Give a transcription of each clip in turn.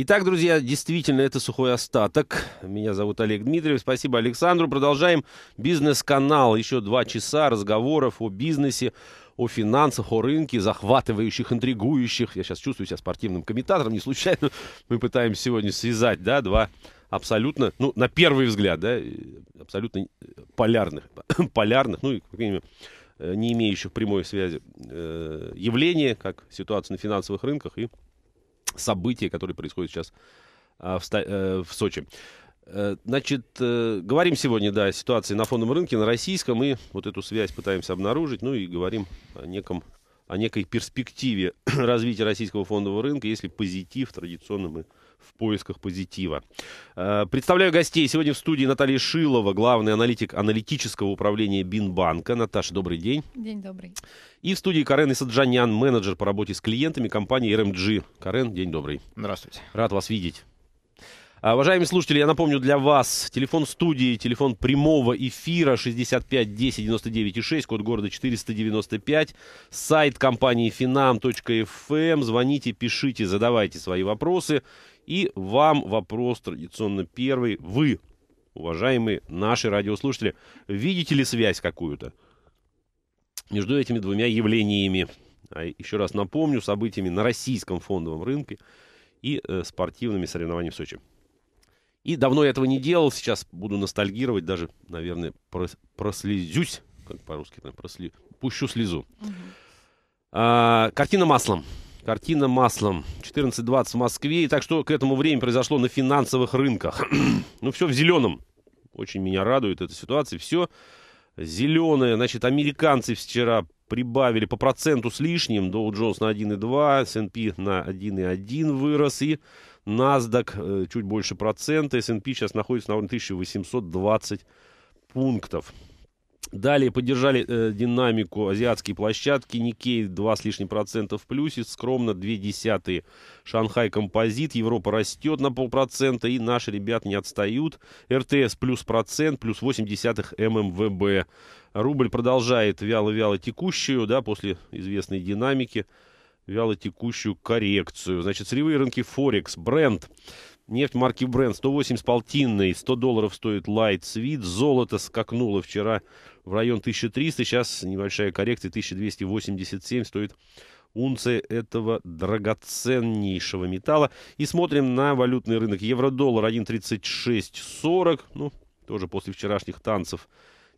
Итак, друзья, действительно, это сухой остаток. Меня зовут Олег Дмитриев. Спасибо Александру. Продолжаем бизнес-канал. Еще два часа разговоров о бизнесе, о финансах, о рынке, захватывающих, интригующих. Я сейчас чувствую себя спортивным комментатором. Не случайно мы пытаемся сегодня связать, да, два абсолютно, ну, на первый взгляд, да, абсолютно полярных, полярных, ну, и какими э, не имеющих прямой связи э, явления, как ситуация на финансовых рынках и события, которые происходят сейчас а, в, э, в Сочи. Э, значит, э, говорим сегодня, да, о ситуации на фондовом рынке, на российском, и вот эту связь пытаемся обнаружить, ну и говорим о неком о некой перспективе развития российского фондового рынка, если позитив традиционно мы в поисках позитива. Э, представляю гостей. Сегодня в студии Наталья Шилова, главный аналитик аналитического управления Бинбанка. Наташа, добрый день. День добрый. И в студии Карен Исаджанян, менеджер по работе с клиентами компании RMG. Карен, день добрый. Здравствуйте. Рад вас видеть. А, уважаемые слушатели, я напомню для вас, телефон студии, телефон прямого эфира 65 10 99 и 6, код города 495, сайт компании finam.fm, эм. звоните, пишите, задавайте свои вопросы и вам вопрос традиционно первый. Вы, уважаемые наши радиослушатели, видите ли связь какую-то между этими двумя явлениями? А еще раз напомню, событиями на российском фондовом рынке и э, спортивными соревнованиями в Сочи. И давно я этого не делал, сейчас буду ностальгировать, даже, наверное, прос прослезюсь, как по-русски, просле... пущу слезу. Угу. А, картина маслом. Картина маслом. 14.20 в Москве. И так что к этому времени произошло на финансовых рынках. ну, все в зеленом. Очень меня радует эта ситуация. Все зеленое. Значит, американцы вчера прибавили по проценту с лишним. Dow Jones на 1,2, S&P на 1,1 вырос. И NASDAQ э, чуть больше процента. S&P сейчас находится на уровне 1820 пунктов. Далее поддержали э, динамику азиатские площадки. Никей 2 с лишним процента в плюсе, скромно 2 десятые. Шанхай композит, Европа растет на полпроцента, и наши ребята не отстают. РТС плюс процент, плюс 8 десятых ММВБ. Рубль продолжает вяло-вяло текущую, да, после известной динамики вяло текущую коррекцию. Значит, сырьевые рынки Форекс, бренд Нефть марки Brent полтинной, 100 долларов стоит Light Sweet. Золото скакнуло вчера в район 1300, сейчас небольшая коррекция, 1287 стоит унция этого драгоценнейшего металла. И смотрим на валютный рынок. Евро-доллар 1.3640, ну, тоже после вчерашних танцев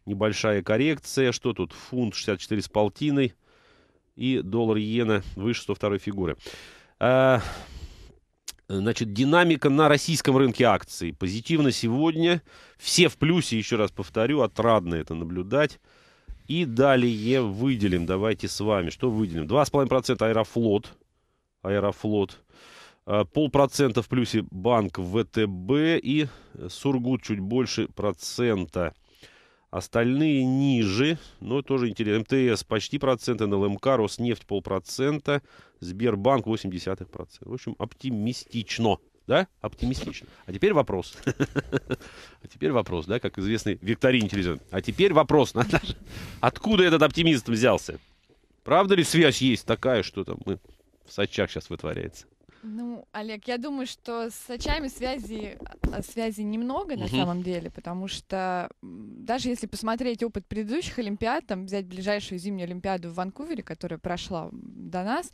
небольшая коррекция. Что тут? Фунт 64 с полтиной и доллар-иена выше 102 фигуры. А, Значит, динамика на российском рынке акций позитивна сегодня. Все в плюсе, еще раз повторю, отрадно это наблюдать. И далее выделим, давайте с вами, что выделим? 2,5% Аэрофлот. Аэрофлот. А, полпроцента в плюсе банк ВТБ и Сургут чуть больше процента. Остальные ниже, но ну, тоже интересно. МТС почти процент, НЛМК, Роснефть полпроцента, Сбербанк 0,8%. В общем, оптимистично. Да? Оптимистично. А теперь вопрос. А теперь вопрос, да, как известный Викторин телевизион. А теперь вопрос, Наташа. Откуда этот оптимизм взялся? Правда ли связь есть такая, что там мы ну, в сачах сейчас вытворяется? Ну, Олег, я думаю, что с очами связи, а, связи немного на угу. самом деле, потому что даже если посмотреть опыт предыдущих Олимпиад, там взять ближайшую зимнюю Олимпиаду в Ванкувере, которая прошла до нас,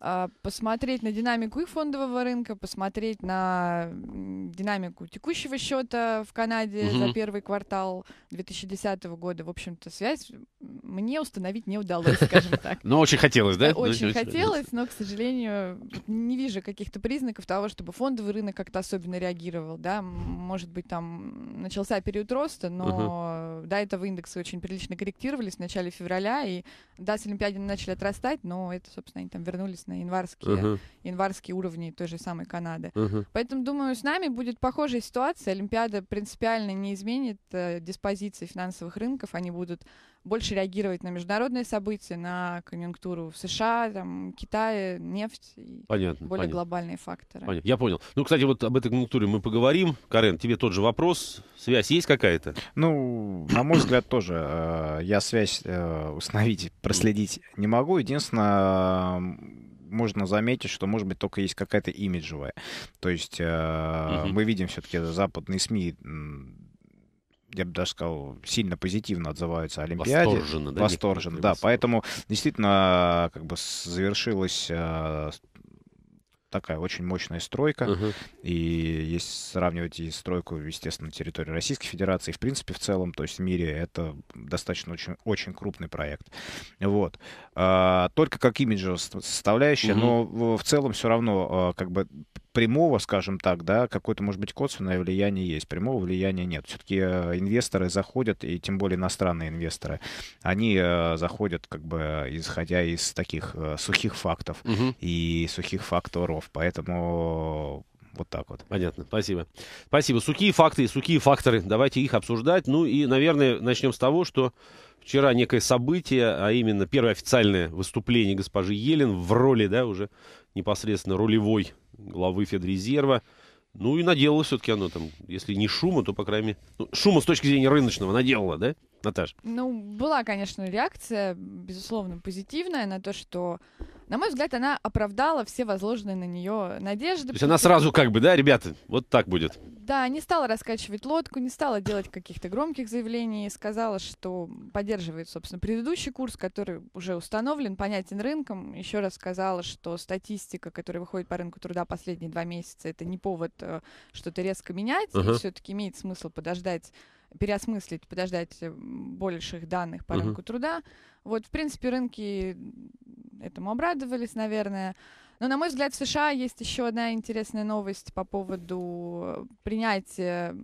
а, посмотреть на динамику их фондового рынка, посмотреть на динамику текущего счета в Канаде угу. за первый квартал 2010 года. В общем-то, связь мне установить не удалось, скажем так. Но очень хотелось, да? Очень хотелось, но, к сожалению, не вижу каких-то признаков того, чтобы фондовый рынок как-то особенно реагировал. Да, может быть, там начался период роста, но до этого индексы очень прилично корректировались в начале февраля, и да, с Олимпиадины начали отрастать, но это, собственно, они там вернулись соответственно, январские, uh-huh. январские уровни той же самой Канады. Uh-huh. Поэтому, думаю, с нами будет похожая ситуация. Олимпиада принципиально не изменит э, диспозиции финансовых рынков. Они будут больше реагировать на международные события, на конъюнктуру в США, там, Китае, нефть и понятно, более понятно. глобальные факторы. Понятно. Я понял. Ну, кстати, вот об этой конъюнктуре мы поговорим. Карен, тебе тот же вопрос. Связь есть какая-то? Ну, на мой взгляд, тоже. Э, я связь э, установить, проследить не могу. Единственное, можно заметить, что, может быть, только есть какая-то имиджевая. То есть э, угу. мы видим все-таки э, западные СМИ я бы даже сказал, сильно позитивно отзываются о Олимпиаде. Восторженно, да? Восторженно, да. Восторженно. Поэтому действительно как бы завершилась э, такая очень мощная стройка. uh И если сравнивать и стройку, естественно, территории Российской Федерации, в принципе, в целом, то есть в мире, это достаточно очень, очень крупный проект. Вот. А, только как имиджевая составляющая, uh но в целом все равно а, как бы прямого, скажем так, да, какое-то, может быть, косвенное влияние есть, прямого влияния нет. Все-таки э, инвесторы заходят, и тем более иностранные инвесторы, они э, заходят, как бы, э, исходя из таких сухих фактов угу. и сухих факторов, поэтому вот так вот. Понятно, спасибо. Спасибо. Сухие факты, сухие факторы, давайте их обсуждать. Ну и, наверное, начнем с того, что вчера некое событие, а именно первое официальное выступление госпожи Елен в роли, да, уже непосредственно рулевой главы Федрезерва. Ну и наделало все-таки оно там, если не шума, то, по крайней мере, ну, шума с точки зрения рыночного наделало, да, Наташа? Ну, была, конечно, реакция, безусловно, позитивная на то, что, на мой взгляд, она оправдала все возложенные на нее надежды. То есть она сразу как бы, да, ребята, вот так будет? Да, не стала раскачивать лодку, не стала делать каких-то громких заявлений, сказала, что поддерживает, собственно, предыдущий курс, который уже установлен, понятен рынком. Еще раз сказала, что статистика, которая выходит по рынку труда последние два месяца, это не повод э, что-то резко менять, uh-huh. все-таки имеет смысл подождать переосмыслить, подождать э, больших данных по uh-huh. рынку труда. Вот, в принципе, рынки этому обрадовались, наверное. Но, на мой взгляд, в США есть еще одна интересная новость по поводу э, принятия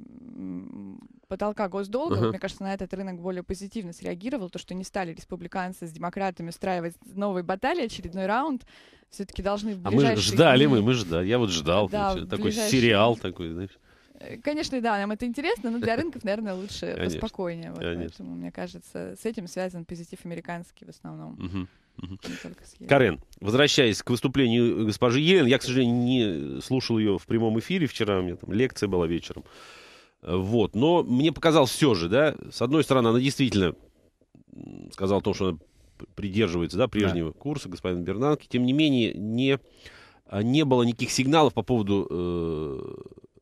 потолка госдолга. Uh-huh. Мне кажется, на этот рынок более позитивно среагировал, то, что не стали республиканцы с демократами устраивать новые баталии, очередной раунд. Все-таки должны в ближайшие... А мы ждали, мы, мы ждали. Я вот ждал. Да, такой сериал такой, знаешь. Э, конечно, да, нам это интересно, но для рынков, наверное, лучше конечно, поспокойнее. Вот, конечно. Поэтому, мне кажется, с этим связан позитив американский в основном. Угу. Карен, возвращаясь к выступлению госпожи Елен, я, к сожалению, не слушал ее в прямом эфире вчера, у меня там лекция была вечером. Вот, но мне показалось все же, да, с одной стороны, она действительно сказала то, что она придерживается, да, прежнего да. курса господина Бернанки, тем не менее, не, а, не было никаких сигналов по поводу э,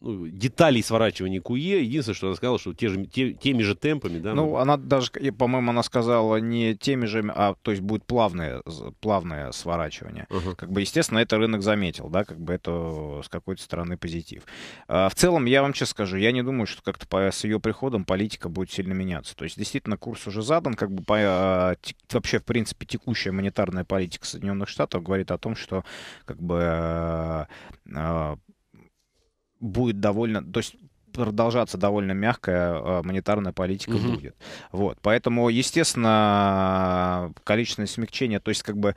ну, деталей сворачивания КУЕ. Единственное, что она сказала, что те же, те, теми же темпами. Да, ну, она даже, по-моему, она сказала не теми же, а то есть будет плавное, плавное сворачивание. Uh-huh. Как бы, естественно, это рынок заметил, да, как бы это с какой-то стороны позитив. А, в целом, я вам честно скажу, я не думаю, что как-то с ее приходом политика будет сильно меняться. То есть, действительно, курс уже задан, как бы по, а, вообще, в принципе, текущая монетарная политика Соединенных Штатов говорит о том, что как бы а, а, будет довольно, то есть продолжаться довольно мягкая а, монетарная политика угу. будет. Вот, поэтому, естественно, количественное смягчение, то есть как бы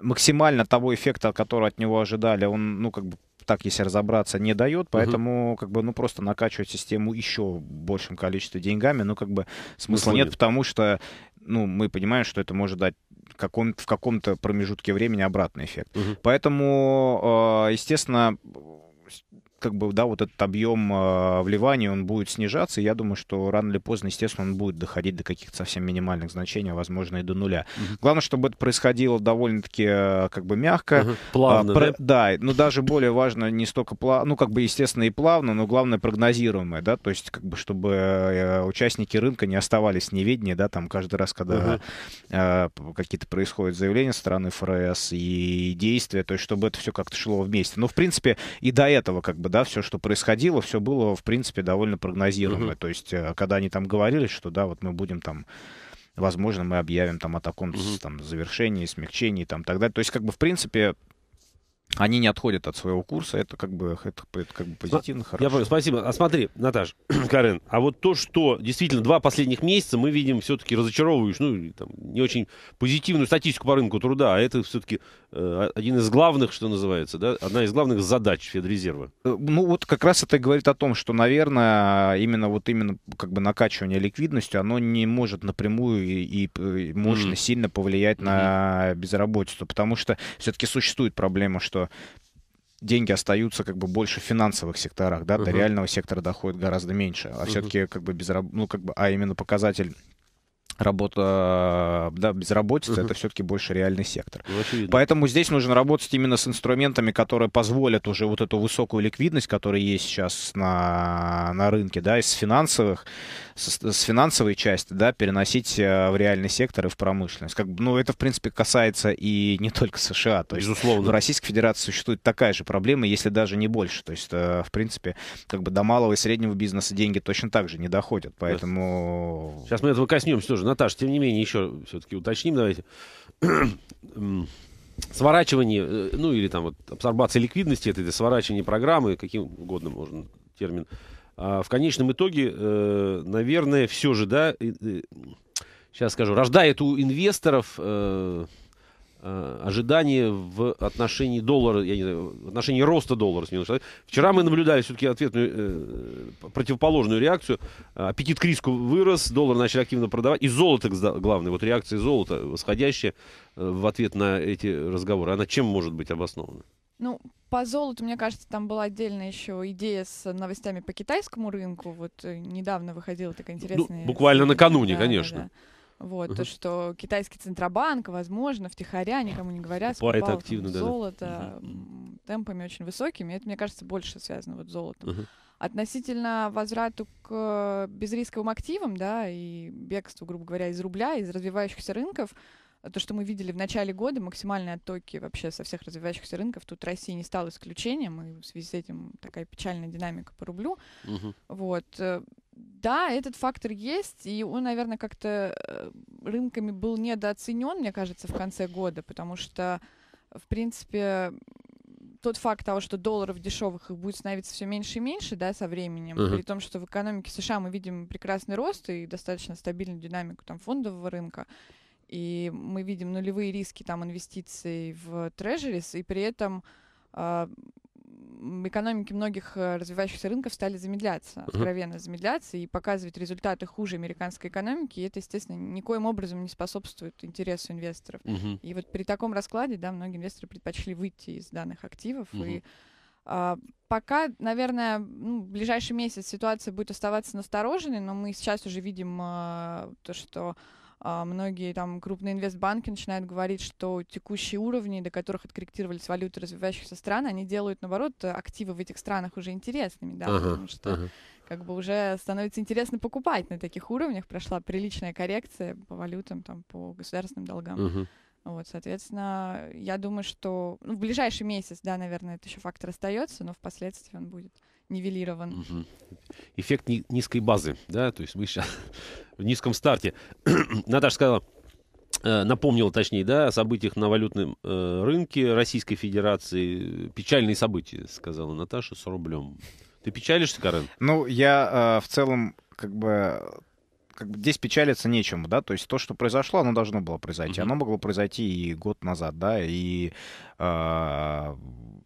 максимально того эффекта, который от него ожидали, он, ну, как бы так, если разобраться, не дает, поэтому, угу. как бы, ну, просто накачивать систему еще большим количеством деньгами, ну, как бы, смысла нет, нет, потому что, ну, мы понимаем, что это может дать каком, в каком-то промежутке времени обратный эффект. Угу. Поэтому, а, естественно, как бы, да, вот этот объем а, вливания, он будет снижаться, и я думаю, что рано или поздно, естественно, он будет доходить до каких-то совсем минимальных значений, а возможно и до нуля. Угу. Главное, чтобы это происходило довольно-таки а, как бы мягко. Угу. Плавно, а, про... да? Да, но ну, даже более важно не столько плавно, ну, как бы, естественно, и плавно, но главное прогнозируемое, да, то есть, как бы, чтобы э, участники рынка не оставались в да, там, каждый раз, когда угу. какие-то происходят заявления со стороны ФРС и действия, то есть, чтобы это все как-то шло вместе. Ну, в принципе, и до этого, как бы, да, все, что происходило, все было, в принципе, довольно прогнозируемо. Mm-hmm. То есть, э, когда они там говорили, что, да, вот мы будем там возможно, мы объявим там о таком угу. там, завершении, смягчении там, тогда, То есть, как бы, в принципе, они не отходят от своего курса, это как бы, это, это как бы позитивно, хорошо. Я понял, спасибо. А смотри, Наташ, Карен, а вот то, что действительно два последних месяца мы видим все-таки разочаровывающую, ну, там, не очень позитивную статистику по рынку труда, а это все-таки э, один из главных, что называется, да, одна из главных задач Федрезерва. Э, ну, вот как раз это говорит о том, что, наверное, именно вот именно как бы накачивание ликвидностью, оно не может напрямую и, и мощно, mm-hmm. сильно повлиять mm-hmm. на безработицу, потому что все-таки существует проблема, что что деньги остаются как бы больше в финансовых секторах, да, uh-huh. до реального сектора доходит гораздо меньше. А uh-huh. все-таки как бы безраб... ну как бы, а именно показатель работа, э, да, безработица, угу. это все-таки больше реальный сектор. Ну, Поэтому здесь нужно работать именно с инструментами, которые позволят уже вот эту высокую ликвидность, которая есть сейчас на, на рынке, да, из финансовых, с, с финансовой части, да, переносить э, в реальный сектор и в промышленность. Как, ну, это, в принципе, касается и не только США. То есть, В Российской Федерации существует такая же проблема, если даже не больше. То есть, э, в принципе, как бы до малого и среднего бизнеса деньги точно так же не доходят. Поэтому... Сейчас мы этого коснемся тоже. Наташа, тем не менее, еще все-таки уточним, давайте. Сворачивание, э, ну или там вот абсорбация ликвидности, это, это сворачивание программы, каким угодно можно термин. А в конечном итоге, э, наверное, все же, да, сейчас э, скажу, рождает у инвесторов Э, ожидания в отношении доллара, я не знаю, в отношении роста доллара. Э, вчера мы наблюдали все-таки ответную, э, противоположную реакцию. Э, аппетит к риску вырос, доллар начали активно продавать. И золото, главное, вот реакция золота, восходящая в ответ на эти разговоры, она чем может быть обоснована? Ну, по золоту, мне кажется, там была отдельная еще идея с новостями по китайскому рынку. Вот недавно выходила такая ну, интересная... Ну, буквально накануне, да, конечно. Да, да. Вот, uh-huh. то, что китайский Центробанк, возможно, втихаря, никому не говорят, Покупает скупал там, да, золото uh-huh. темпами очень высокими. Это, мне кажется, больше связано вот с золотом. Uh-huh. Относительно возврату к э, безрисковым активам, да, и бегству, грубо говоря, из рубля, из развивающихся рынков, то, что мы видели в начале года, максимальные оттоки вообще со всех развивающихся рынков, тут Россия не стала исключением, и в связи с этим такая печальная динамика по рублю. Угу. Вот. Э, да, этот фактор есть, и он, наверное, как-то э, рынками был недооценен, мне кажется, в конце года, потому что, в принципе, тот факт того, что долларов дешевых их будет становиться все меньше и меньше, да, со временем, uh-huh. при том, что в экономике США мы видим прекрасный рост и достаточно стабильную динамику там фондового рынка, и мы видим нулевые риски там инвестиций в трежерис, и при этом э, экономики многих э, развивающихся рынков стали замедляться, откровенно замедляться и показывать результаты хуже американской экономики, и это, естественно, никоим образом не способствует интересу инвесторов. Uh-huh. И вот при таком раскладе, да, многие инвесторы предпочли выйти из данных активов uh-huh. и а, пока, наверное, ну, в ближайший месяц ситуация будет оставаться настороженной, но мы сейчас уже видим uh, то, что а, многие там крупные инвестбанки начинают говорить, что текущие уровни, до которых откорректировались валюты развивающихся стран, они делают, наоборот, активы в этих странах уже интересными, да, ага, потому что ага. как бы уже становится интересно покупать на таких уровнях, прошла приличная коррекция по валютам, там, по государственным долгам. Угу. Вот, соответственно, я думаю, что ну, в ближайший месяц, да, наверное, это еще фактор остается, но впоследствии он будет нивелирован. Угу. Эффект ни- низкой базы, да, то есть мы сейчас в низком старте. Наташа сказала, э, напомнила, точнее, да, о событиях на валютном э, рынке Российской Федерации. Печальные события, сказала Наташа с рублем. Ты печалишься, Карен? Ну, я э, в целом как бы как бы здесь печалиться нечему, да, то есть то, что произошло, оно должно было произойти, mm-hmm. оно могло произойти и год назад, да, и э,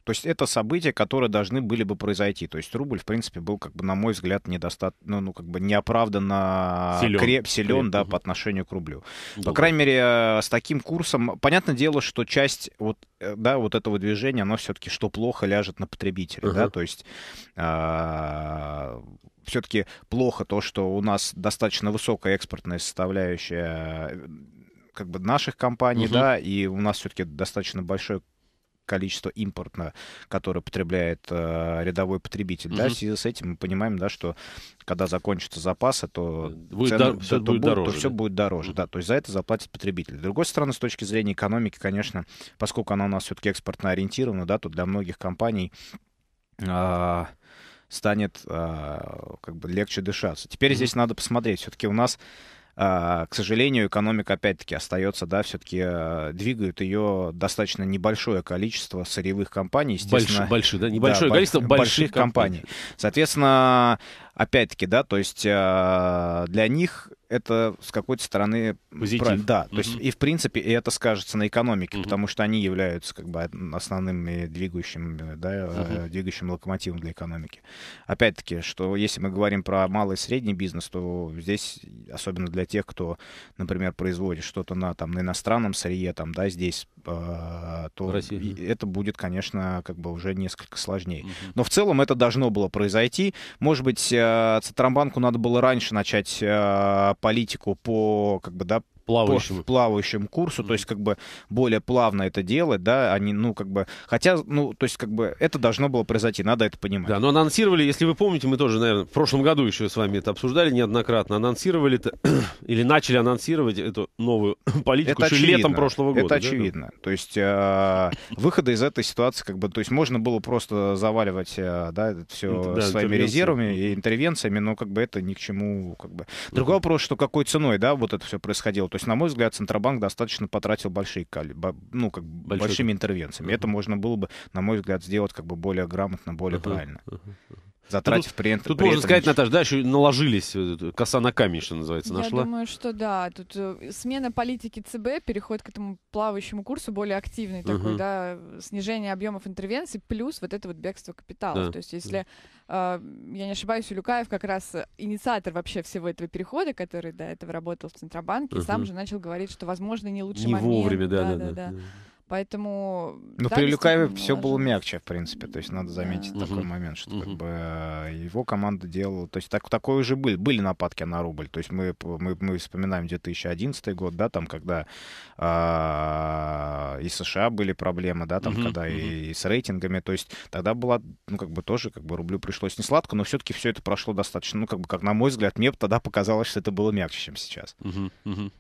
то есть это события, которые должны были бы произойти. То есть рубль, в принципе, был, как бы, на мой взгляд, недостаточно, ну, ну, как бы неоправданно силен. креп, силен, креп, да, угу. по отношению к рублю. Думаю. По крайней мере, э, с таким курсом, понятное дело, что часть вот, э, да, вот этого движения, оно все-таки что плохо ляжет на потребителя, угу. да, то есть... Э а, все-таки плохо то, что у нас достаточно высокая экспортная составляющая э, как бы наших компаний, угу. да, и у нас все-таки достаточно большой количество импортно, которое потребляет э, рядовой потребитель. Угу. Да, в связи с этим мы понимаем, да, что когда закончатся запасы, то э, будет цены, дор- все, то, будет дороже, то да? все будет дороже. Угу. Да, то есть за это заплатит потребитель. С другой стороны, с точки зрения экономики, конечно, поскольку она у нас все-таки экспортно ориентирована, да, то для многих компаний... Э, станет э, как бы легче дышаться. Теперь mm-hmm. здесь надо посмотреть. Все-таки у нас а, к сожалению, экономика опять-таки остается, да, все-таки а, двигают ее достаточно небольшое количество сырьевых компаний, естественно. Больших, большое, да, небольшое да, количество больших, больших компаний. компаний. Соответственно, опять-таки, да, то есть а, для них это с какой-то стороны... Позитив. Прав... Да, то есть и в принципе и это скажется на экономике, потому что они являются как бы основными э, двигающим, э, да, э, двигающим локомотивом для экономики. Опять-таки, что если мы говорим про малый и средний бизнес, то здесь, особенно для тех, кто, например, производит что-то на, там, на иностранном сырье, там, да, здесь, э, то это будет, конечно, как бы уже несколько сложнее. Угу. Но в целом это должно было произойти. Может быть, Центробанку надо было раньше начать политику по, как бы, да, плавающему. по плавающему курсу, то есть как бы более плавно это делать, да, они, а ну, как бы, хотя, ну, то есть как бы это должно было произойти, надо это понимать. Да, но анонсировали, если вы помните, мы тоже, наверное, в прошлом году еще с вами это обсуждали неоднократно, анонсировали это, или начали анонсировать эту новую политику это еще очевидно. летом прошлого года. Это да? очевидно, то есть э, выхода из этой ситуации, как бы, то есть можно было просто заваливать, э, да, это все да, своими резервами и интервенциями, но как бы это ни к чему, как бы. Другой вопрос, что какой ценой, да, вот это все происходило, то есть, на мой взгляд, Центробанк достаточно потратил большие, ну, как Большой... большими интервенциями. Uh-huh. Это можно было бы, на мой взгляд, сделать как бы более грамотно, более uh-huh. правильно. Uh-huh. Затратив тут, при этом... Тут можно сказать, Наташа, да, еще наложились, э, э, коса на камень, что называется, Я нашла. Я думаю, что да. Тут э, смена политики ЦБ, переход к этому плавающему курсу более активный угу. такой, да, снижение объемов интервенций, плюс вот это вот бегство капитала. Да. То есть если, да. э, я не ошибаюсь, Улюкаев как раз инициатор вообще всего этого перехода, который до этого работал в Центробанке, угу. и сам же начал говорить, что, возможно, не лучший момент. Не вовремя, да, да, да. да, да. да. Поэтому... Ну, да, при Люкаеве все было мягче, в принципе. То есть надо заметить да. такой угу. момент, что угу. как бы э, его команда делала... То есть так, такое уже были, были нападки на рубль. То есть мы, мы, мы вспоминаем 2011 год, да, там, когда э, и США были проблемы, да, там, угу. когда угу. И, и с рейтингами. То есть тогда была, ну, как бы тоже, как бы рублю пришлось не сладко, но все-таки все это прошло достаточно, ну, как бы, как на мой взгляд, мне тогда показалось, что это было мягче, чем сейчас. Угу. Угу.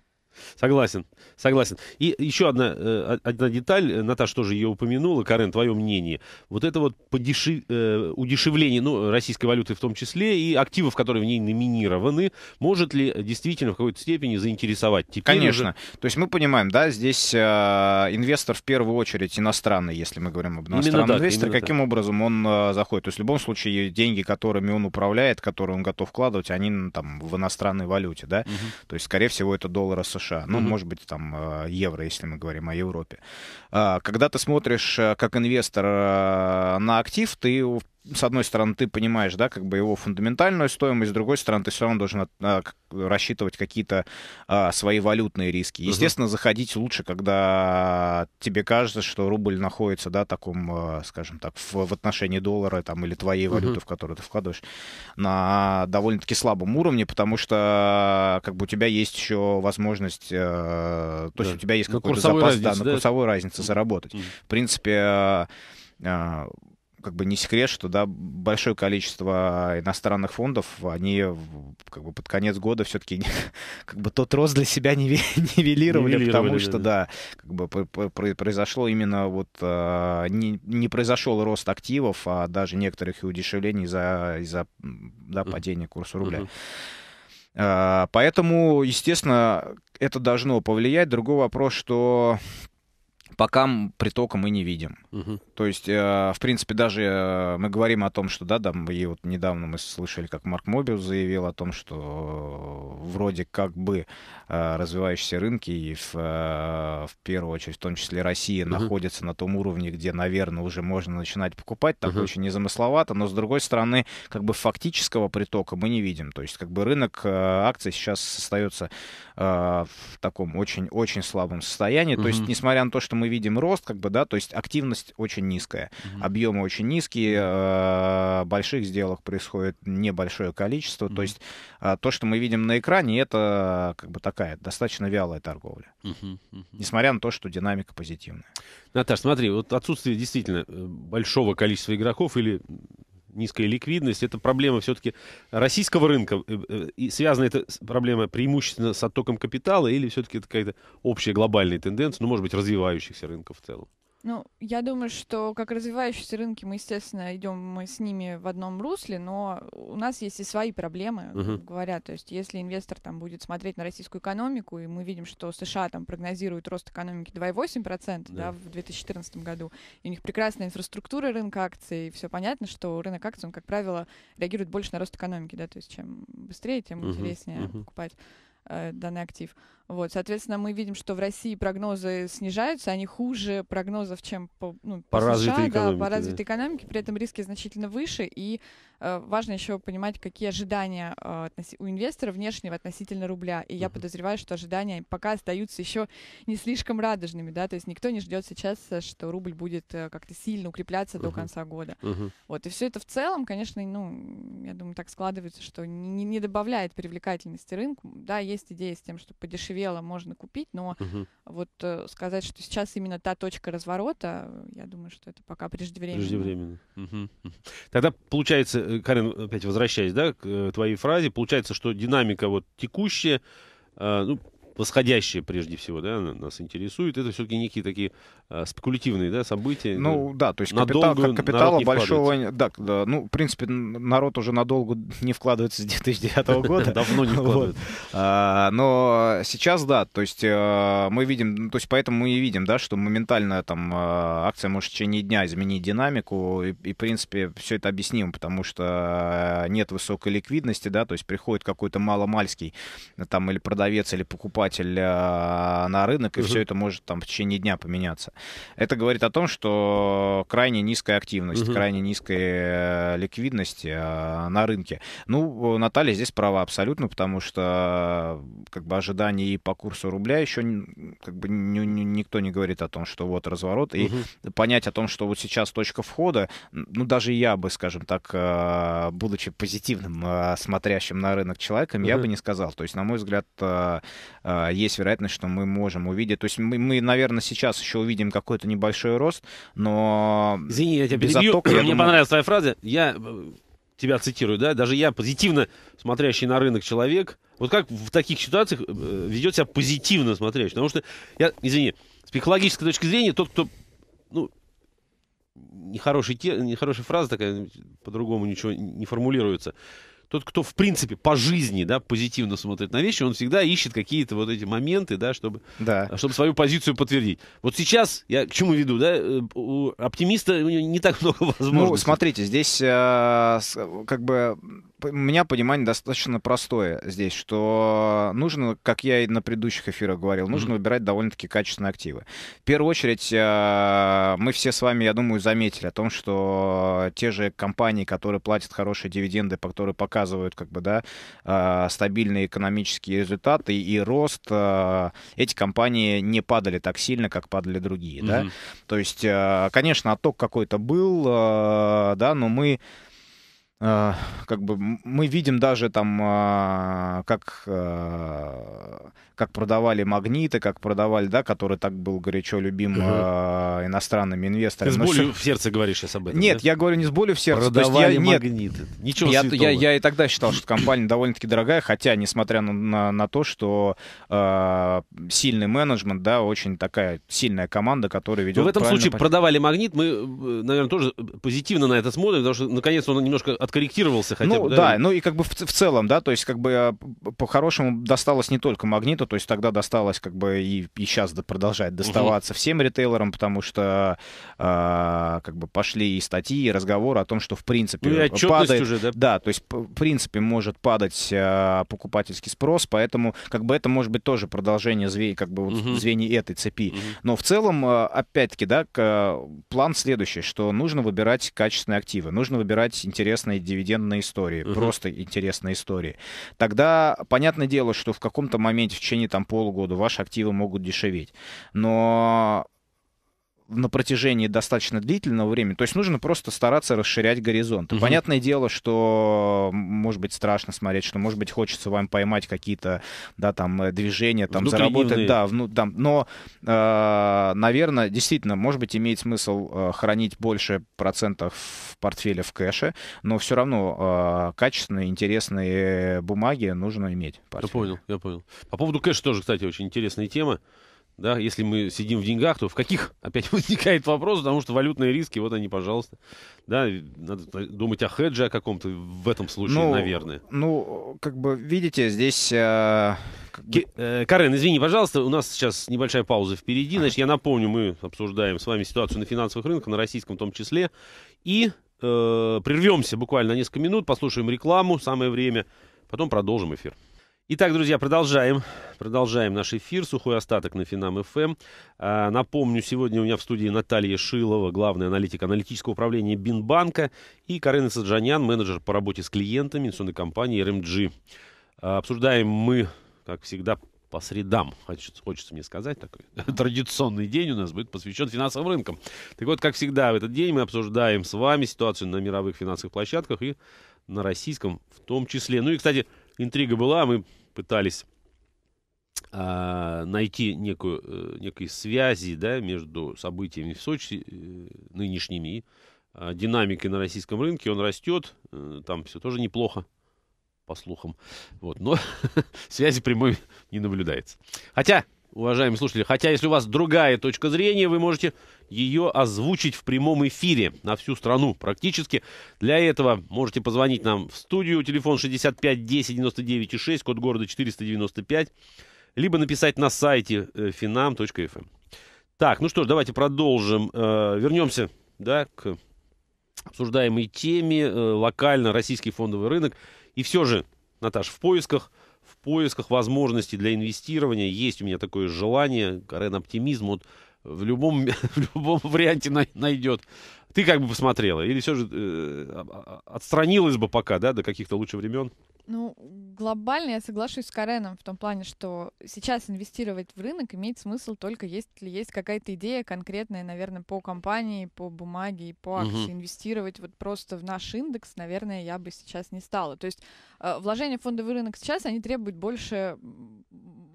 Согласен, согласен. И еще одна, э, одна деталь, э, Наташа тоже ее упомянула, Карен, твое мнение. Вот это вот подешев... Э, удешевление ну, российской валюты в том числе и активов, которые в ней номинированы, может ли действительно в какой-то степени заинтересовать? Теперь Конечно. Уже... То есть мы понимаем, да, здесь э, инвестор в первую очередь иностранный, если мы говорим об иностранном инвесторе, каким так. образом он э, заходит. То есть в любом случае деньги, которыми он управляет, которые он готов вкладывать, они ну, там в иностранной валюте, да. Угу. То есть, скорее всего, это доллары США США, ну, mm-hmm. может быть, там э, евро, если мы говорим о Европе. А, когда ты смотришь э, как инвестор э, на актив, ты с одной стороны, ты понимаешь, да, как бы его фундаментальную стоимость, с другой стороны, ты все равно должен а, рассчитывать какие-то а, свои валютные риски. Естественно, угу. заходить лучше, когда тебе кажется, что рубль находится, да, таком, а, скажем так, в, в отношении доллара там или твоей валюты, в которую ты вкладываешь, на довольно-таки слабом уровне, потому что как бы у тебя есть еще возможность, э, то да. есть у тебя есть какой-то запас, разница, да, на да? курсовой разнице заработать. Угу. В принципе, а, как бы не секрет, что да, большое количество иностранных фондов, они как бы под конец года все-таки как бы тот рост для себя нивелировали, нивелировали потому что, да, как бы произошло именно вот а, не, не произошел рост активов, а даже некоторых и удешевлений из-за из да, падения курса рубля. А, поэтому, естественно, это должно повлиять. Другой вопрос, что пока притока мы не видим. Угу. То есть, э, в принципе, даже э, мы говорим о том, что, да, да, и вот недавно мы слышали, как Марк Мобил заявил о том, что э, вроде как бы э, развивающиеся рынки, и в, э, в первую очередь, в том числе Россия, угу. находится на том уровне, где, наверное, уже можно начинать покупать, так угу. очень незамысловато, но, с другой стороны, как бы фактического притока мы не видим. То есть, как бы рынок э, акций сейчас остается э, в таком очень-очень слабом состоянии. Угу. То есть, несмотря на то, что мы мы видим рост, как бы, да, то есть активность очень низкая, угу. объемы очень низкие, а, больших сделок происходит небольшое количество, угу. то есть а, то, что мы видим на экране, это как бы такая достаточно вялая торговля, угу. Угу. несмотря на то, что динамика позитивная. Наташ, смотри, вот отсутствие действительно э, большого количества игроков или низкая ликвидность, это проблема все-таки российского рынка. Э, э, и связана эта проблема преимущественно с оттоком капитала или все-таки это какая-то общая глобальная тенденция, ну, может быть, развивающихся рынков в целом? Ну, я думаю, что как развивающиеся рынки мы, естественно, идем мы с ними в одном русле, но у нас есть и свои проблемы, uh -huh. говоря. То есть, если инвестор там будет смотреть на российскую экономику, и мы видим, что США там прогнозируют рост экономики 2,8% да. Да, в 2014 году, и у них прекрасная инфраструктура рынка акций, и все понятно, что рынок акций, он, как правило, реагирует больше на рост экономики, да, то есть чем быстрее, тем uh -huh. интереснее uh -huh. покупать. Э, данный актив. Вот, соответственно, мы видим, что в России прогнозы снижаются, они хуже прогнозов, чем по, ну, по, по США, развитой да, экономике, по развитой да. экономике, при этом риски значительно выше, и Э, важно еще понимать, какие ожидания э, у инвестора внешнего относительно рубля. И я подозреваю, что ожидания пока остаются еще не слишком радужными, да, то есть никто не ждет сейчас, э, что рубль будет как-то сильно укрепляться до конца года. Вот, и все это в целом, конечно, ну, я думаю, так складывается, что не, не добавляет привлекательности рынку. Да, есть идея с тем, что подешевело можно купить, но вот сказать, что сейчас именно та точка разворота, я думаю, что это пока преждевременно. Преждевременно. Тогда получается Э, Карен, опять возвращаясь, да, к э, твоей фразе, получается, что динамика вот текущая, а, ну, восходящее прежде всего, да, нас интересует. Это все-таки некие такие э, спекулятивные, да, события. Ну да, то есть капитал, как капитала большого, да, да, ну в принципе народ уже надолго не вкладывается с 2009 года. Давно не вкладывает. А, но сейчас да, то есть э, мы видим, ну, то есть поэтому мы и видим, да, что моментально там э, акция может в течение дня изменить динамику и в принципе все это объяснимо, потому что э, нет высокой ликвидности, да, то есть приходит какой-то маломальский там или продавец или покупатель покупатель э, на рынок, и угу. все это может там в течение дня поменяться. Это говорит о том, что крайне низкая активность, угу. крайне низкая э, ликвидность э, на рынке. Ну, Наталья здесь права абсолютно, потому что как бы ожидания и по курсу рубля еще как бы никто не говорит о том, что вот разворот, и угу. понять о том, что вот сейчас точка входа, ну, даже я бы, скажем так, будучи позитивным, смотрящим на рынок человеком, угу. я бы не сказал. То есть, на мой взгляд, а, есть вероятность, что мы можем увидеть. То есть мы, мы наверное, сейчас еще увидим какой-то небольшой рост, но... Извини, я тебя без перебью. Оттока, я Мне думаю... понравилась твоя фраза. Я э, тебя цитирую, да, даже я, позитивно смотрящий на рынок человек, вот как в таких ситуациях э, ведет себя позитивно смотрящий? Потому что, я, извини, с психологической точки зрения, тот, кто, ну, нехороший, те, нехорошая фраза такая, по-другому ничего не формулируется, тот, кто, в принципе, по жизни, да, позитивно смотрит на вещи, он всегда ищет какие-то вот эти моменты, да, чтобы, да. А, чтобы свою позицию подтвердить. Вот сейчас, я к чему веду, да, э, у оптимиста не так много ну, возможностей. Ну, смотрите, здесь э, как бы у меня понимание достаточно простое здесь, что нужно, как я и на предыдущих эфирах говорил, нужно mm-hmm. выбирать довольно-таки качественные активы. В первую очередь, а, мы все с вами, я думаю, заметили о том, что те же компании, которые платят хорошие дивиденды, которые показывают как бы, да, а, стабильные экономические результаты и рост, а, эти компании не падали так сильно, как падали другие. Mm-hmm. Да? То есть, конечно, отток какой-то был, да, но мы Э, как бы мы видим даже там, а, как, э, как продавали магниты, как продавали, да, который так был горячо любим угу. А, иностранными инвесторами. Ты с ну, болью все... в сердце говоришь сейчас об этом? Нет, да? я говорю не с болью в сердце. Продавали я, магниты. Нет, Ничего я, я, я и тогда считал, что компания довольно-таки дорогая, хотя, несмотря на, на, на то, что э, сильный менеджмент, да, очень такая сильная команда, которая ведет... Но ну, в этом случае по... продавали магнит, мы, э, наверное, тоже позитивно на это смотрим, потому что, наконец, он немножко откорректировался хотя ну, бы. Да, да, ну и как бы в, в целом, да, то есть как бы э, по-хорошему досталось не только магниту, то есть тогда досталось как бы и, и сейчас продолжает доставаться угу. всем ритейлерам, потому что э, как бы пошли и статьи, и разговоры о том, что в принципе ну, и падает, уже, да? да, то есть в принципе может падать э, покупательский спрос, поэтому как бы это может быть тоже продолжение звенья, как бы вот, угу. звенья этой цепи. Угу. Но в целом а, опять-таки, да, план следующий, что нужно выбирать качественные активы, нужно выбирать интересные интересные дивидендные истории, угу. просто интересная история. Тогда понятное дело, что в каком-то моменте в течение там полугода ваши активы могут дешеветь. Но на протяжении достаточно длительного времени. То есть нужно просто стараться расширять горизонт. Угу. Понятное дело, что может быть страшно смотреть, что может быть хочется вам поймать какие-то да там э, движения, там заработать, да, вну, там. Но, э, наверное, действительно, может быть, имеет смысл э, хранить больше процентов в портфеле в кэше, но все равно э, качественные, интересные бумаги нужно иметь. Я понял, я понял. По поводу кэша тоже, кстати, очень интересная тема да, если мы сидим в деньгах, то в каких опять возникает вопрос, потому что валютные риски, вот они, пожалуйста, да, надо думать о хедже о каком-то в этом случае, ну, наверное. Ну, как бы, видите, здесь... Э, э... Карен, извини, пожалуйста, у нас сейчас небольшая пауза впереди, значит, я напомню, мы обсуждаем с вами ситуацию на финансовых рынках, на российском в том числе, и э, прервемся буквально на несколько минут, послушаем рекламу, самое время, потом продолжим эфир. Итак, друзья, продолжаем. Продолжаем наш эфир. Сухой остаток на Финам ФМ. Эм. А, напомню, сегодня у меня в студии Наталья Шилова, главный аналитик аналитического управления Бинбанка, и Карен Саджанян, менеджер по работе с клиентами инвестиционной компании РМГ. А, обсуждаем мы, как всегда, по средам, хочется, хочется мне сказать, такой традиционный день у нас будет посвящен финансовым рынкам. Так вот, как всегда, в этот день мы обсуждаем с вами ситуацию на мировых финансовых площадках и на российском в том числе. Ну и, кстати, интрига была, мы пытались а, найти некую, э, некие связи да, между событиями в Сочи э, нынешними и а, динамикой на российском рынке. Он растет, э, там все тоже неплохо по слухам. Вот, но связи прямой не наблюдается. Хотя, уважаемые слушатели, хотя если у вас другая точка зрения, вы можете ее озвучить в прямом эфире на всю страну практически. Для этого можете позвонить нам в студию, телефон 65 10 99 6, код города 495, либо написать на сайте finam.fm. Э, эм. Так, ну что ж, давайте продолжим. Э, вернемся да, к обсуждаемой теме. Э, локально российский фондовый рынок. И все же, Наташа, в поисках в поисках возможностей для инвестирования есть у меня такое желание, Карен, оптимизм. Вот в любом, в любом варианте найдет. Ты как бы посмотрела? Или все же э, а, отстранилась бы пока, да, до каких-то лучших времен? Ну, глобально я соглашусь с Кареном в том плане, что сейчас инвестировать в рынок имеет смысл только если есть какая-то идея конкретная, наверное, по компании, по бумаге и по акции. Угу. Инвестировать вот просто в наш индекс, наверное, я бы сейчас не стала. То есть э, вложения в фондовый рынок сейчас, они требуют больше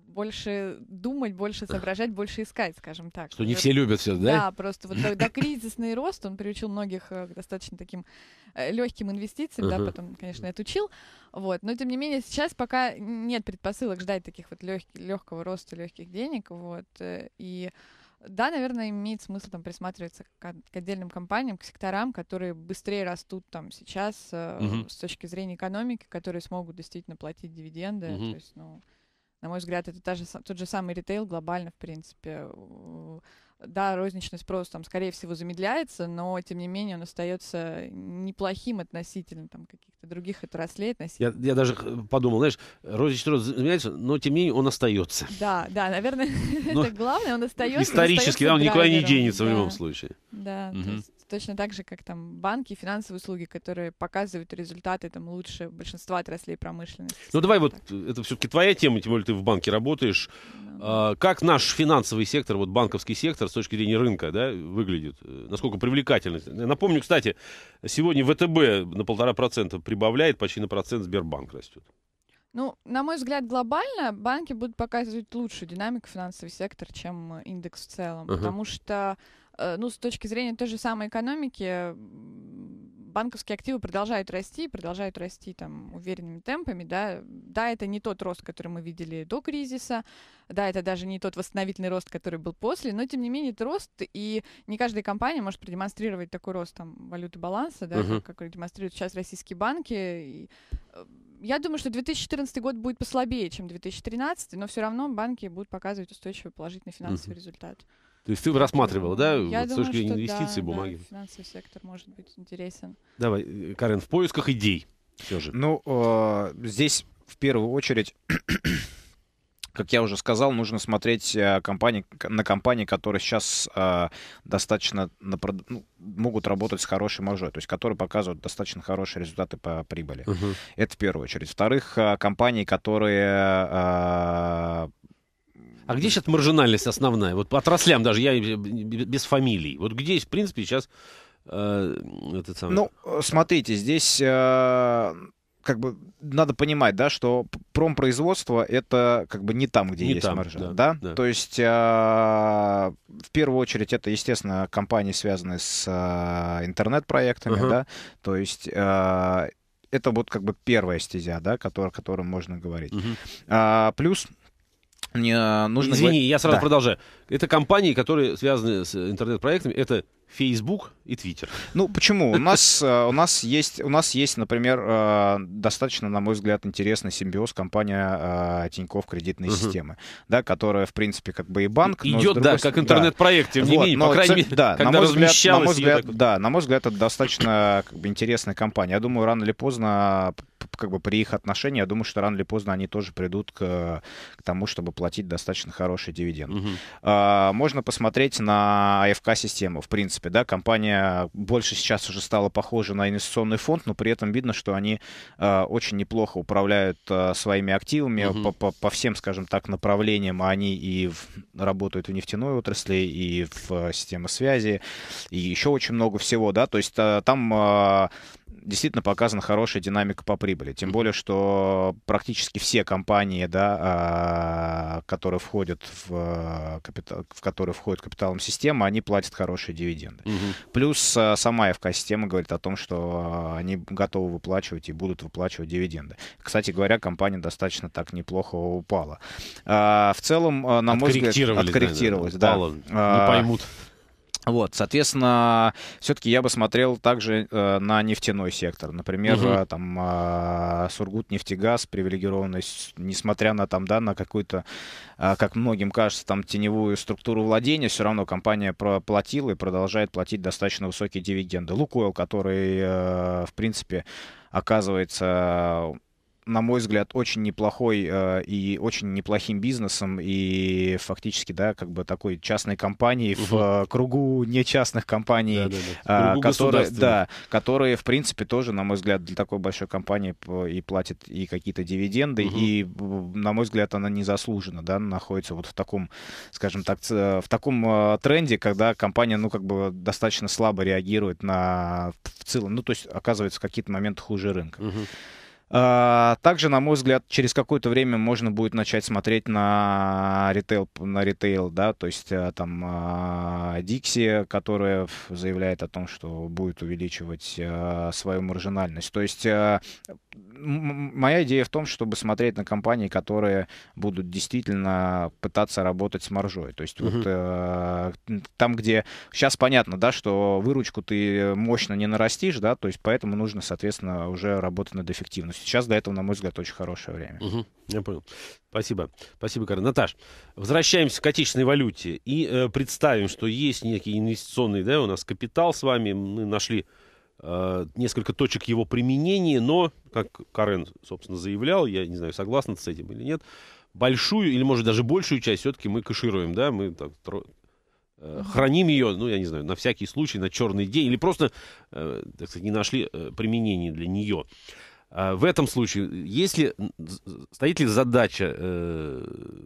больше думать, больше соображать, больше искать, скажем так. Что не э, все любят все, да? Да, просто вот когда кризисный рост, он приучил многих э, к достаточно таким э, легким инвестициям, uh-huh. да, потом, конечно, это учил, вот, но тем не менее сейчас пока нет предпосылок ждать таких вот легкого роста, легких денег, вот, и да, наверное, имеет смысл там присматриваться к, к отдельным компаниям, к секторам, которые быстрее растут там сейчас э, угу. с точки зрения экономики, которые смогут действительно платить дивиденды. Угу. То есть, ну, на мой взгляд, это та же, тот же самый ритейл глобально, в принципе. Да, розничный спрос там, скорее всего, замедляется, но, тем не менее, он остается неплохим относительно там, каких-то других отраслей. Относительно. Я, я даже э, подумал, знаешь, розничный спрос, замедляется, но, тем не менее, он остается. Да, да, наверное, это главное, он остается. Исторически, да, он никуда не денется в любом случае. Да, то есть точно так же, как там банки, финансовые услуги, которые показывают результаты там лучше большинства отраслей промышленности. Ну давай вот, это все-таки твоя тема, тем более ты в банке работаешь. Да. А, как наш финансовый сектор, вот банковский сектор с точки зрения рынка, да, выглядит? Э, насколько привлекательность? Э, напомню, кстати, сегодня ВТБ на полтора процента прибавляет, почти на процент Сбербанк растет. Ну, на мой взгляд, глобально банки будут показывать лучшую динамику финансовый сектор, чем индекс в целом, uh-huh. потому что Э, ну, с точки зрения той же самой экономики, банковские активы продолжают расти, продолжают расти там уверенными темпами, да. Да, это не тот рост, который мы видели до кризиса, да, это даже не тот восстановительный рост, который был после, но тем не менее это рост, и не каждая компания может продемонстрировать такой рост там валюты баланса, да, uh-huh. как демонстрируют сейчас российские банки. И, э, я думаю, что 2014 год будет послабее, чем 2013, но все равно банки будут показывать устойчивый положительный финансовый uh-huh. результат. То есть ты рассматривал, да, Я вот, думаю, с точки зрения инвестиций, да, бумаги? Да, финансовый сектор может быть интересен. Давай, э, Карен, в поисках идей все же. Ну, э, здесь в первую очередь как я уже сказал, нужно смотреть э, компании, на компании, которые сейчас э, достаточно на, ну, могут работать с хорошей маржой, то есть которые показывают достаточно хорошие результаты по прибыли. uh Это в первую очередь. Вторых, а, компании, которые э, а где сейчас маржинальность основная? Вот по отраслям даже, я без фамилий. Вот где, в принципе, сейчас э, этот самый... Ну, смотрите, здесь... Э как бы надо понимать, да, что промпроизводство это как бы не там, где не есть там, маржа, да, да? да. То есть э, в первую очередь это, естественно, компании, связанные с э, интернет-проектами, uh-huh. да. То есть э, это вот как бы первая стезя, да, о которой можно говорить. Uh-huh. А, плюс нужно... Извини, я сразу да. продолжаю. Это компании, которые связаны с интернет-проектами, это Facebook и Twitter. Ну почему? У нас э, у нас есть у нас есть, например, э, достаточно, на мой взгляд, интересный симбиоз компания э, Тиньков кредитной системы, да, которая в принципе как бы и банк идет, да, как интернет-проект, тем не менее, по крайней мере, да, на мой взгляд, да, на мой взгляд, это достаточно интересная компания. Я думаю, рано или поздно как бы при их отношении, я думаю, что рано или поздно они тоже придут к, к тому, чтобы платить достаточно хороший дивиденд. Угу. А, можно посмотреть на АФК-систему, в принципе принципе, да, компания больше сейчас уже стала похожа на инвестиционный фонд, но при этом видно, что они э, очень неплохо управляют э, своими активами угу. по, по, по всем, скажем так, направлениям. Они и в, работают в нефтяной отрасли, и в э, системе связи, и еще очень много всего, да, то есть э, там э, действительно показана хорошая динамика по прибыли. Тем более, что практически все компании, да, а, которые входят в, э, капитал, в которые входят капиталом системы, они платят хорошие дивиденды. Угу. Плюс э, сама ФК-система говорит о том, что э, они готовы выплачивать и будут выплачивать дивиденды. Кстати говоря, компания достаточно так неплохо упала. А, в целом, на мой взгляд, откорректировалась. Да, да. Упала, Не а, поймут. Вот, соответственно, все-таки я бы смотрел также э, на нефтяной сектор. Например, угу. там э, а, Сургут нефтегаз, привилегированность, несмотря на там, да, на какую-то, э, как многим кажется, там теневую структуру владения, все равно компания проплатила и продолжает платить достаточно высокие дивиденды. Лукойл, который, э, в принципе, оказывается на мой взгляд, очень неплохой э, и очень неплохим бизнесом и фактически, да, как бы такой частной компанией угу. в э, кругу нечастных компаний, да, да, да. Э, которые, да, которые, в принципе, тоже, на мой взгляд, для такой большой компании и платят и какие-то дивиденды, угу. и, на мой взгляд, она незаслуженно, да, находится вот в таком, скажем так, в таком э, тренде, когда компания, ну, как бы достаточно слабо реагирует на в целом, ну, то есть оказывается в какие-то моменты хуже рынка. Угу. А, также, на мой взгляд, через какое-то время можно будет начать смотреть на ритейл, на ритейл да, то есть э, там а, Dixie, которая заявляет о том, что будет увеличивать э, свою маржинальность. То есть э, моя идея в том, чтобы смотреть на компании, которые будут действительно пытаться работать с маржой. То есть угу. вот э, там, где сейчас понятно, да, что выручку ты мощно не нарастишь, да, то есть поэтому нужно, соответственно, уже работать над эффективностью. Сейчас до этого, на мой взгляд, очень хорошее время. Угу. Я понял. Спасибо. Спасибо, Карен. Наташ, возвращаемся к отечественной валюте и э, представим, что есть некий инвестиционный, да, у нас капитал с вами, мы нашли Э, несколько точек его применения, но, как Карен, собственно, заявлял, я не знаю, согласна с этим или нет, большую или, может, даже большую часть все-таки мы кэшируем, да, мы так, тро... Э, храним ее, ну, я не знаю, на всякий случай, на черный день, или просто, э, так сказать, не нашли применения для нее. А в этом случае, если стоит ли задача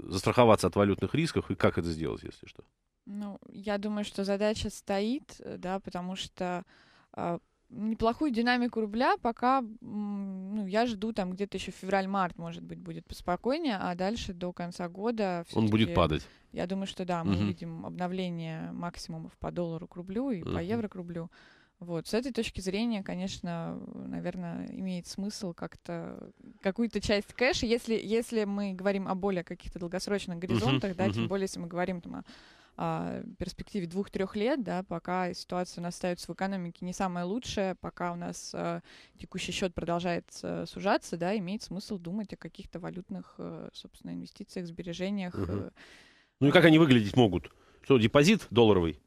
застраховаться от валютных рисков и как это сделать, если что? Ну, я думаю, что задача стоит, да, потому что а, неплохую динамику рубля, пока ну, я жду там где-то еще февраль-март, может быть, будет поспокойнее, а дальше до конца года... Он будет падать. Я думаю, что да, мы угу. увидим обновление максимумов по доллару к рублю и угу. по евро к рублю. Вот. С этой точки зрения, конечно, наверное, имеет смысл как-то какую-то часть кэша, если, если мы говорим о более каких-то долгосрочных горизонтах, uh-huh, да, uh-huh. тем более, если мы говорим там, о а, перспективе двух-трех лет, да, пока ситуация у нас остается в экономике не самая лучшая, пока у нас а, текущий счет продолжает а, сужаться, да, имеет смысл думать о каких-то валютных, а, собственно, инвестициях, сбережениях. Угу. Ну и как а. они выглядеть могут? Что, депозит долларовый?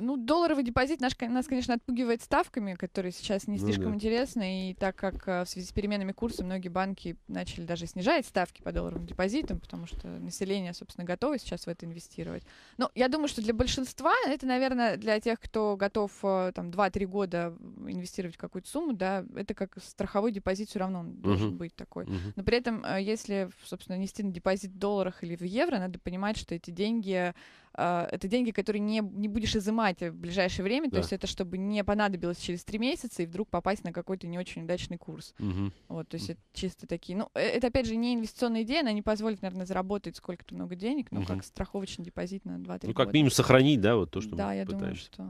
Ну, долларовый депозит наш, нас, конечно, отпугивает ставками, которые сейчас не ну слишком ну, да. интересны. И так как э, в связи с переменами курса многие банки начали даже снижать ставки по долларовым депозитам, потому что население, собственно, готово сейчас в это инвестировать. Но ну, я думаю, что для большинства это, наверное, для тех, кто готов э, там 2-3 года инвестировать какую-то сумму, да, это как страховой депозит все равно он uh-huh. должен быть такой. Uh-huh. Но при этом, э, если, собственно, нести на депозит в долларах или в евро, надо понимать, что эти деньги а, это деньги, которые не, не будешь изымать в ближайшее время, да. то есть это чтобы не понадобилось через три месяца и вдруг попасть на какой-то не очень удачный курс. Угу. Вот, то есть это чисто такие, ну, э, это опять же не инвестиционная идея, она не позволит, наверное, заработать сколько-то много денег, но угу. как страховочный депозит на 2-3 Ну, как минимум сохранить, да, вот то, что да, я думаю, что...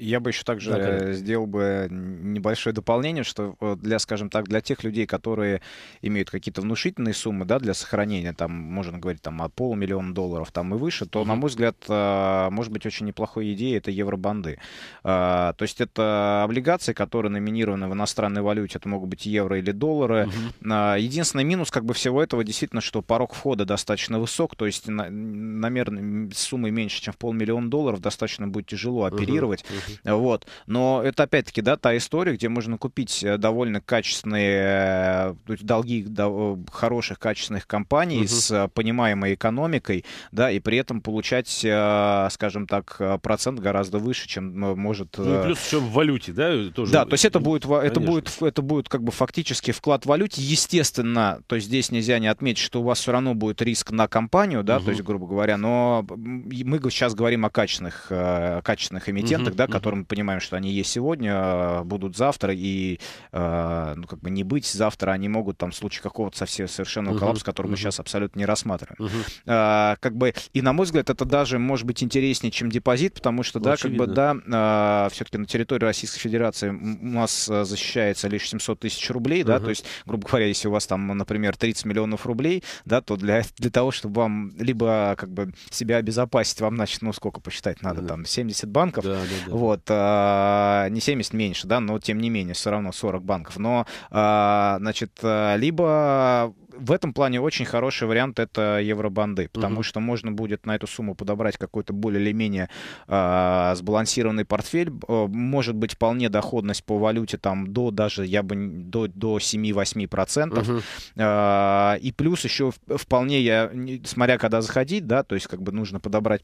Я бы еще также да, сделал бы небольшое дополнение, что э, для, скажем так, для тех людей, которые имеют какие-то внушительные суммы, да, для сохранения, там, можно говорить, там, от полумиллиона долларов там и выше, то, на мой взгляд, а, может быть, очень неплохой идеей это евробанды. А, то есть это облигации, которые номинированы в иностранной валюте, это могут быть евро или доллары. mm Единственный минус, как бы, всего этого, действительно, что порог входа достаточно высок, то есть, на, суммы меньше, чем в полмиллиона долларов, достаточно будет тяжело оперировать. uh вот. Но это опять-таки, да, та история, где можно купить э, довольно качественные э, долги э, хороших качественных компаний угу. с понимаемой экономикой, да, и при этом получать, скажем так, процент гораздо выше, чем может. Ну и плюс еще в валюте, да, тоже. Да, то есть это будет, это будет, это будет как бы фактически вклад в валюте, естественно, то есть здесь нельзя не отметить, что у вас все равно будет риск на компанию, да, угу. то есть грубо говоря, но мы сейчас говорим о качественных, качественных эмитентах, угу, да, которые мы понимаем, что они есть сегодня, а, будут завтра, и а, ну, как бы не быть завтра, они могут там в случае какого-то совсем совершенного uh-huh. коллапса, который uh-huh. мы сейчас абсолютно не рассматриваем. Uh-huh. А, как бы, и на мой взгляд, это даже может быть интереснее, чем депозит, потому что, да, Очевидно. как бы, да, а, все-таки на территории Российской Федерации у нас а, защищается лишь 700 тысяч рублей, uh-huh. да, то есть, грубо говоря, если у вас там, например, 30 миллионов рублей, да, то для, для того, чтобы вам либо как бы себя обезопасить, вам, значит, ну сколько посчитать надо, uh-huh. там, 70 банков, да, да, да. вот, вот, а, не 70 меньше, да, но тем не менее, все равно 40 банков. Но, а, значит, а, либо в этом плане очень хороший вариант это евробанды, потому угу. что можно будет на эту сумму подобрать какой-то более или менее э, сбалансированный портфель. Может быть, вполне доходность по валюте там до даже, я бы, до, до 7-8%. Угу. Э, и плюс еще вполне я, смотря когда заходить, да, то есть как бы нужно подобрать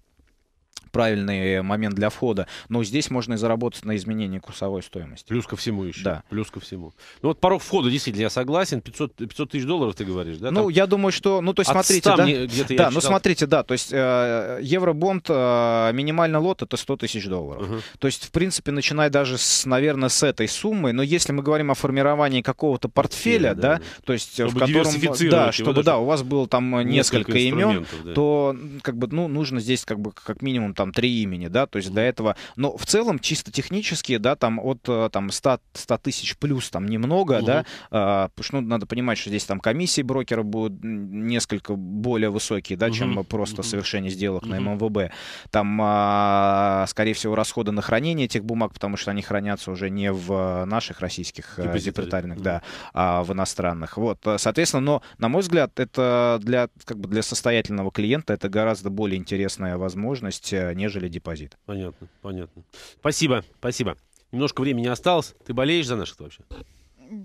правильный момент для входа. Но здесь можно и заработать на изменении курсовой стоимости. Плюс ко всему еще. Да. Плюс ко всему. Ну вот порог входа, действительно, я согласен. 500, 500 тысяч долларов, ты говоришь, да? Ну, там ну, я думаю, что... Ну, то есть, смотрите, да? Мне, да, ну, смотрите, да. То есть, э, евробонд, э, минимальный лот — это 100 тысяч долларов. Угу. То есть, в принципе, начиная даже, с, наверное, с этой суммы. Но если мы говорим о формировании какого-то портфеля, да, да, да, то есть, чтобы в котором... Да, чтобы, да, у вас было там несколько, несколько имен, да. то, как бы, ну, нужно здесь, как бы, как минимум, там, там три имени, да, то есть до этого, но в целом чисто технически, да, там от э, там 100, 100 тысяч плюс там немного, угу. да, а, потому что ну, надо понимать, что здесь там комиссии брокера будут несколько более высокие, да, угу. чем просто угу. совершение сделок угу. на ММВБ. Там, а, скорее всего, расходы на хранение этих бумаг, потому что они хранятся уже не в э, наших российских э, депозитарных, да, а в иностранных. Вот, соответственно, но, на мой взгляд, это для, как бы для состоятельного клиента это гораздо более интересная возможность Э, нежели депозит. Понятно, понятно. Спасибо, спасибо. Немножко времени осталось. Ты болеешь за наших вообще?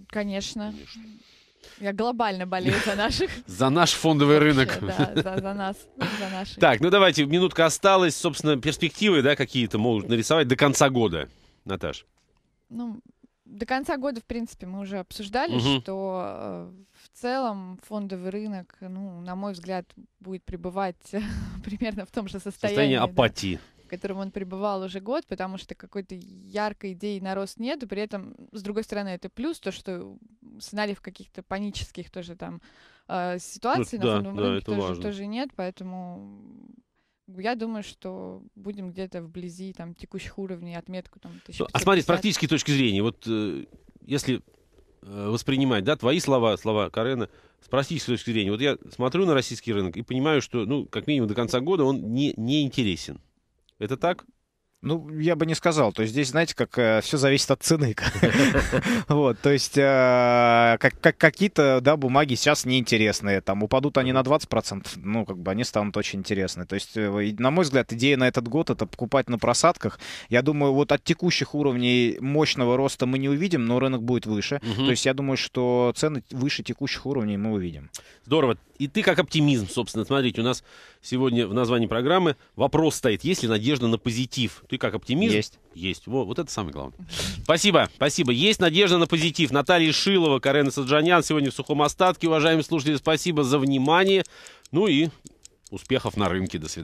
Конечно. Я глобально болею за наших. За наш фондовый рынок. Да, за, нас, ну, за наших. Так, ну давайте, минутка осталась. Собственно, перспективы, да, какие-то могут нарисовать до конца года, Наташ. Ну, до конца года, в принципе, мы уже обсуждали, что э, в целом фондовый рынок, ну, на мой взгляд, будет пребывать примерно в том же состоянии. Состояние апатии. Да котором он пребывал уже год, потому что какой-то яркой идеи на рост нет. При этом, с другой стороны, это плюс, то, что сценариев каких-то панических тоже там э, ситуаций ну, на да, фондовом да, рынке тоже, важно. тоже нет, поэтому я думаю, что будем где-то вблизи там текущих уровней отметку там 1550. Ну, а смотри, с практической точки зрения, вот э, если Э, воспринимать, да, твои слова, слова Карена, с практической точки зрения. Вот я смотрю на российский рынок и понимаю, что, ну, как минимум до конца года он не, не интересен. Это так? Ну, я бы не сказал. То есть здесь, знаете, как э, все зависит от цены. Вот, то есть э, как какие-то, да, бумаги сейчас неинтересные. Там упадут они на 20%, ну, как бы они станут очень интересны. То есть, э, на мой взгляд, идея на этот год — это покупать на просадках. Я думаю, вот от текущих уровней мощного роста мы не увидим, но рынок будет выше. То есть я думаю, что цены выше текущих уровней мы увидим. Здорово. И ты как оптимизм, собственно. Смотрите, у нас Сегодня в названии программы вопрос стоит, есть ли надежда на позитив? Ты как оптимист? Есть. Есть. Во, вот это самое главное. Спасибо, спасибо. Есть надежда на позитив. Наталья Шилова, Карен Саджанян сегодня в сухом остатке. Уважаемые слушатели, спасибо за внимание. Ну и успехов на рынке. До свидания.